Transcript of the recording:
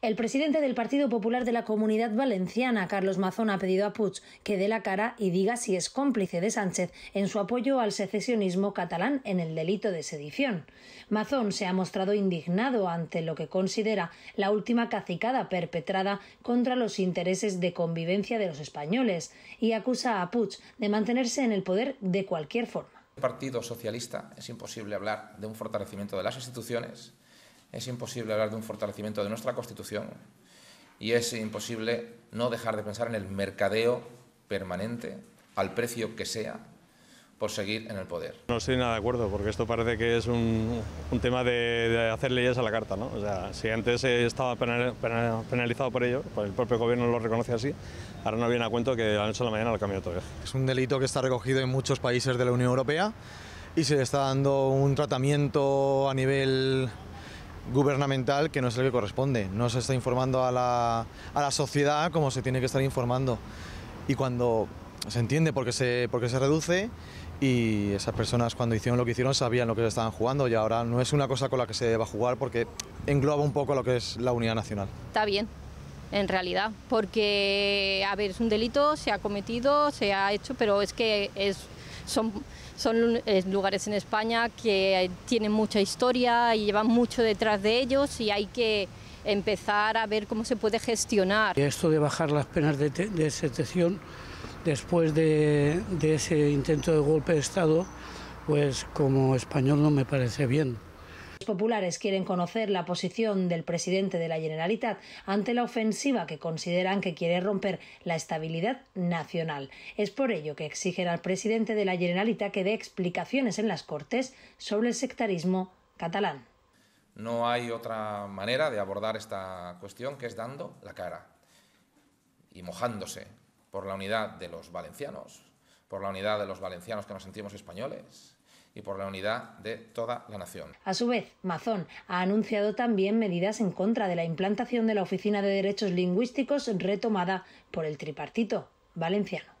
El presidente del Partido Popular de la Comunidad Valenciana, Carlos Mazón, ha pedido a Puig que dé la cara y diga si es cómplice de Sánchez en su apoyo al secesionismo catalán en el delito de sedición. Mazón se ha mostrado indignado ante lo que considera la última cacicada perpetrada contra los intereses de convivencia de los españoles y acusa a Puig de mantenerse en el poder de cualquier forma. El Partido Socialista es imposible hablar de un fortalecimiento de las instituciones es imposible hablar de un fortalecimiento de nuestra Constitución y es imposible no dejar de pensar en el mercadeo permanente, al precio que sea, por seguir en el poder. No estoy nada de acuerdo, porque esto parece que es un, tema de, hacer leyes a la carta. ¿no? O sea, si antes estaba penalizado por ello, el propio gobierno lo reconoce así, ahora no viene a cuento que a la noche a la mañana lo cambia otra Es un delito que está recogido en muchos países de la Unión Europea y se le está dando un tratamiento a nivel gubernamental que no es el que corresponde. No se está informando a la, sociedad como se tiene que estar informando. Y cuando se entiende por qué se, se reduce y esas personas cuando hicieron lo que hicieron sabían lo que estaban jugando y ahora no es una cosa con la que se va a jugar porque engloba un poco lo que es la unidad nacional. Está bien, en realidad, porque, a ver, es un delito, se ha cometido, se ha hecho, pero es que es son, eh, lugares en España que eh, tienen mucha historia y llevan mucho detrás de ellos y hay que empezar a ver cómo se puede gestionar. Esto de bajar las penas de, de después de ese intento de golpe de Estado, pues como español no me parece bien populares quieren conocer la posición del presidente de la Generalitat ante la ofensiva que consideran que quiere romper la estabilidad nacional. Es por ello que exigen al presidente de la Generalitat que dé explicaciones en las Cortes sobre el sectarismo catalán. No hay otra manera de abordar esta cuestión que es dando la cara y mojándose por la unidad de los valencianos, por la unidad de los valencianos que nos sentimos españoles, y por la unidad de toda la nación. A su vez, Mazón ha anunciado también medidas en contra de la implantación de la Oficina de Derechos Lingüísticos retomada por el tripartito valenciano.